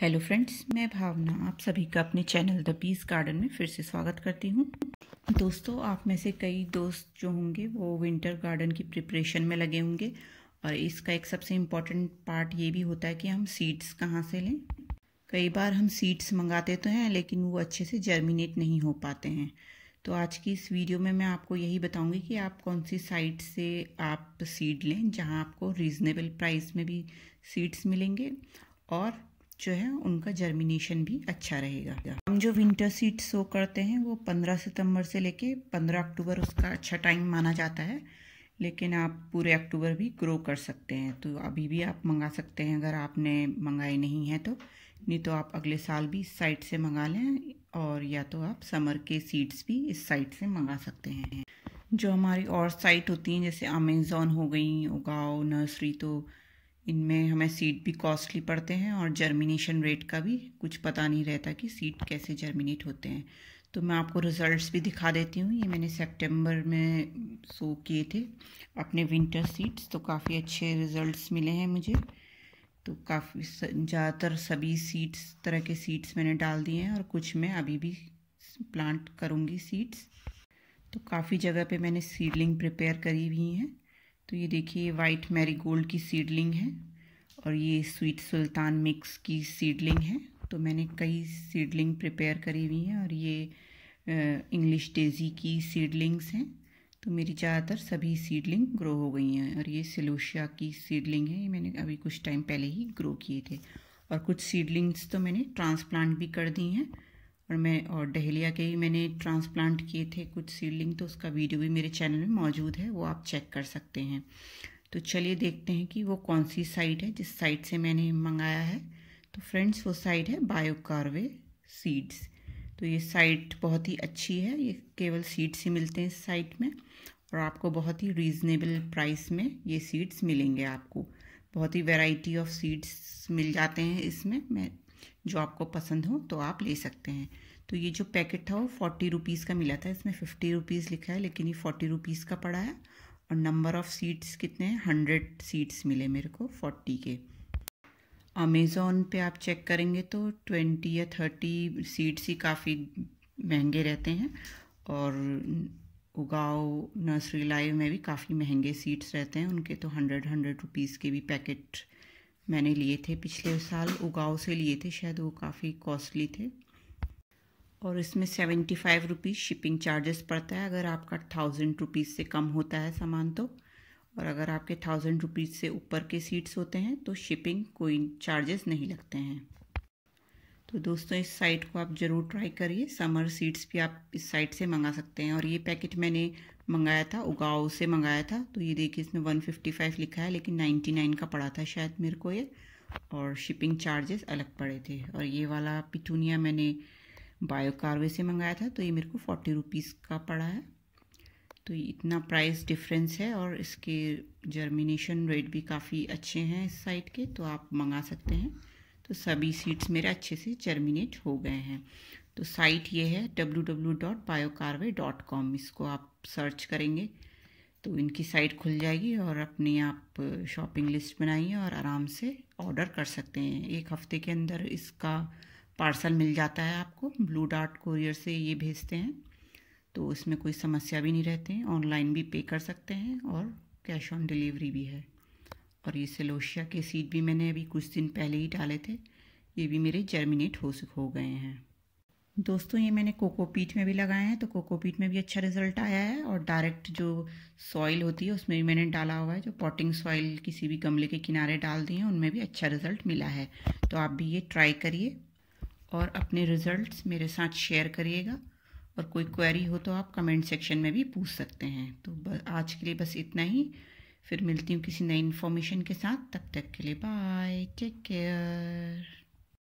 hello friends मैं भावना आप सभी का अपने चैनल द पीस गार्डन में फिर से स्वागत करती हूँ दोस्तों आप में से कई दोस्त जो होंगे वो विंटर गार्डन की प्रिपरेशन में लगे होंगे और इसका एक सबसे इम्पॉर्टेंट पार्ट ये भी होता है कि हम सीड्स कहाँ से लें कई बार हम सीड्स मंगाते तो हैं लेकिन वो अच्छे से जर्मिनेट नहीं हो पाते हैं तो आज की इस वीडियो में मैं आपको यही बताऊंगी कि आप कौन सी साइट से आप सीड लें जहां आपको रीज़नेबल प्राइस में भी सीड्स मिलेंगे और जो है उनका जर्मिनेशन भी अच्छा रहेगा हम जो विंटर सीड सो करते हैं वो 15 सितंबर से लेके 15 अक्टूबर उसका अच्छा टाइम माना जाता है लेकिन आप पूरे अक्टूबर भी ग्रो कर सकते हैं तो अभी भी आप मंगा सकते हैं अगर आपने मंगाए नहीं हैं तो नहीं तो आप अगले साल भी इस साइट से मंगा लें और या तो आप समर के सीड्स भी इस साइट से मंगा सकते हैं जो हमारी और साइट होती हैं जैसे अमेज़ोन हो गई उगाओ नर्सरी तो इनमें हमें सीड भी कॉस्टली पड़ते हैं और जर्मिनेशन रेट का भी कुछ पता नहीं रहता कि सीड कैसे जर्मिनेट होते हैं तो मैं आपको रिज़ल्ट्स भी दिखा देती हूँ ये मैंने सितंबर में सो किए थे अपने विंटर सीड्स तो काफ़ी अच्छे रिज़ल्ट्स मिले हैं मुझे तो काफ़ी ज़्यादातर सभी सीड्स तरह के सीड्स मैंने डाल दिए हैं और कुछ मैं अभी भी प्लांट करूँगी सीड्स तो काफ़ी जगह पे मैंने सीडलिंग प्रिपेयर करी हुई हैं तो ये देखिए वाइट मैरीगोल्ड की सीडलिंग है और ये स्वीट सुल्तान मिक्स की सीडलिंग है तो मैंने कई सीडलिंग प्रिपेयर करी हुई हैं और ये इंग्लिश डेज़ी की सीडलिंग्स हैं तो मेरी ज़्यादातर सभी सीडलिंग ग्रो हो गई हैं और ये सिलोशिया की सीडलिंग है ये मैंने अभी कुछ टाइम पहले ही ग्रो किए थे और कुछ सीडलिंग्स तो मैंने ट्रांसप्लांट भी कर दी हैं और मैं और डहेलिया के ही मैंने ट्रांसप्लांट किए थे कुछ सीडलिंग तो उसका वीडियो भी मेरे चैनल में मौजूद है वो आप चेक कर सकते हैं तो चलिए देखते हैं कि वो कौन सी साइट है जिस साइट से मैंने मंगाया है तो फ्रेंड्स वो साइट है बायोकारवे सीड्स तो ये साइट बहुत ही अच्छी है ये केवल सीड्स ही मिलते हैं इस साइट में और आपको बहुत ही रीज़नेबल प्राइस में ये सीड्स मिलेंगे आपको बहुत ही वैरायटी ऑफ सीड्स मिल जाते हैं इसमें मैं जो आपको पसंद हो तो आप ले सकते हैं तो ये जो पैकेट था वो फोर्टी रुपीज़ का मिला था इसमें फिफ्टी रुपीज़ लिखा है लेकिन ये फोर्टी रुपीज़ का पड़ा है और नंबर ऑफ़ सीट्स कितने हैं हंड्रेड सीट्स मिले मेरे को फोर्टी के अमेज़ोन पे आप चेक करेंगे तो ट्वेंटी या थर्टी सीट्स ही काफ़ी महंगे रहते हैं और उगाओ नर्सरी लाइव में भी काफ़ी महंगे सीट्स रहते हैं उनके तो हंड्रेड हंड्रेड रुपीज़ के भी पैकेट मैंने लिए थे पिछले साल उगाओ से लिए थे शायद वो काफ़ी कॉस्टली थे और इसमें seventy five rupees shipping charges पड़ता है अगर आपका थाउजेंड रुपीज़ से कम होता है सामान तो और अगर आपके थाउजेंड रुपीज़ से ऊपर के सीट्स होते हैं तो शिपिंग कोई चार्जेस नहीं लगते हैं तो दोस्तों इस साइट को आप ज़रूर ट्राई करिए समर सीट्स भी आप इस साइट से मंगा सकते हैं और ये पैकेट मैंने मंगाया था उगाओ से मंगाया था तो ये देखिए इसमें वन लिखा है लेकिन नाइन्टी का पड़ा था शायद मेरे को ये और शिपिंग चार्जेस अलग पड़े थे और ये वाला पिटूनिया मैंने बायो कार्वे से मंगाया था तो ये मेरे को फोर्टी रुपीज़ का पड़ा है तो इतना प्राइस डिफरेंस है और इसके जर्मिनेशन रेट भी काफ़ी अच्छे हैं इस साइट के तो आप मंगा सकते हैं तो सभी सीड्स मेरे अच्छे से जर्मिनेट हो गए हैं तो साइट ये है कॉम इसको आप सर्च करेंगे तो इनकी साइट खुल जाएगी और अपनी आप शॉपिंग लिस्ट बनाइए और आराम से ऑर्डर कर सकते हैं एक हफ्ते के अंदर इसका पार्सल मिल जाता है आपको ब्लू डार्ट कोरियर से ये भेजते हैं तो इसमें कोई समस्या भी नहीं रहते हैं ऑनलाइन भी पे कर सकते हैं और कैश ऑन डिलीवरी भी है और ये सेलोशिया के सीड भी मैंने अभी कुछ दिन पहले ही डाले थे ये भी मेरे जर्मिनेट हो हो गए हैं दोस्तों ये मैंने कोकोपीट में भी लगाए हैं तो कोकोपीट में भी अच्छा रिजल्ट आया है और डायरेक्ट जो सॉइल होती है उसमें भी मैंने डाला हुआ है जो पॉटिंग सॉइल किसी भी गमले के किनारे डाल दिए हैं उनमें भी अच्छा रिजल्ट मिला है तो आप भी ये ट्राई करिए और अपने रिज़ल्ट्स मेरे साथ शेयर करिएगा और कोई क्वेरी हो तो आप कमेंट सेक्शन में भी पूछ सकते हैं तो बस आज के लिए बस इतना ही फिर मिलती हूँ किसी नई इन्फॉर्मेशन के साथ तब तक के लिए बाय टेक केयर